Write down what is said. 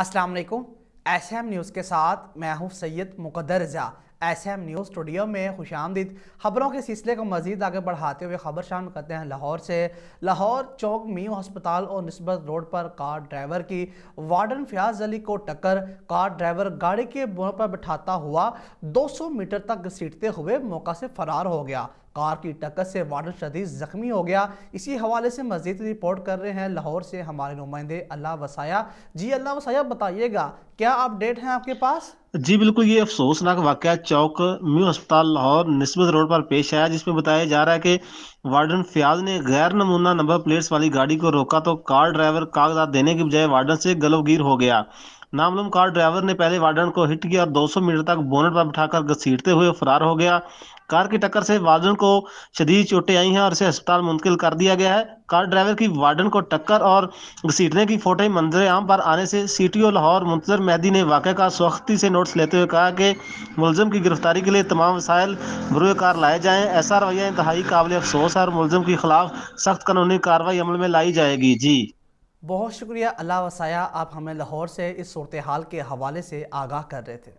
अस्सलाम वालेकुम S M news के साथ मैं हूँ Syed Mukaddar Raza S M news studio में खुश आमदीद खबरों के सिलसिले को मजीद आगे बढ़ाते हुए खबर शाम करते हैं लाहौर से लाहौर चौक मीओ अस्पताल और नस्बत रोड पर कार ड्राइवर की वार्डन फयाज अली को टक्कर कार ड्राइवर गाड़ी के बोर पर बैठाता हुआ 200 मीटर तक सीटते हुए मौका से फरार हो गया कार की टक्कर से वाटर शदीद जख्मी हो गया इसी हवाले से मजीद रिपोर्ट कर रहे हैं लाहौर से हमारे नुमाइंदे अल्लाह वसाया जी अल्लाह वसाया बताइएगा क्या अपडेट हैं आपके पास जी बिल्कुल ये अफसोसनाक वाक़ चौक म्यू अस्पताल लाहौर नस्बत रोड पर पेश आया जिसमें बताया जा रहा है कि वार्डन फयाज ने गैर नमूना नंबर प्लेट्स वाली गाड़ी को रोका तो कार ड्राइवर कागजात देने के बजाय वार्डन से गलोगिर हो गया नामलूम कार ड्राइवर ने पहले वार्डन को हिट किया और 200 मीटर तक बोनट पर बिठाकर घसीटते हुए फरार हो गया कार की टक्कर से वार्डन को शदीद चोटें आई हैं और इसे अस्पताल मुंतकिल कर दिया गया है कार ड्राइवर की वार्डन को टक्कर और घसीटने की फोटो मंजर आम पर आने से C T O Lahore Muntazir Mehdi ने वाक़े का सख्ती से नोट्स लेते हुए कहा कि मुलजम की गिरफ्तारी के लिए तमाम वसायल बरूए कार लाए जाएँ ऐसा रवैया इंतहाई काबिल अफसोस है और मुलजम के खिलाफ सख्त कानूनी कार्रवाई अमल में लाई जाएगी जी बहुत शुक्रिया अल्लाह वसाया आप हमें लाहौर से इस सूरत हाल के हवाले से आगाह कर रहे थे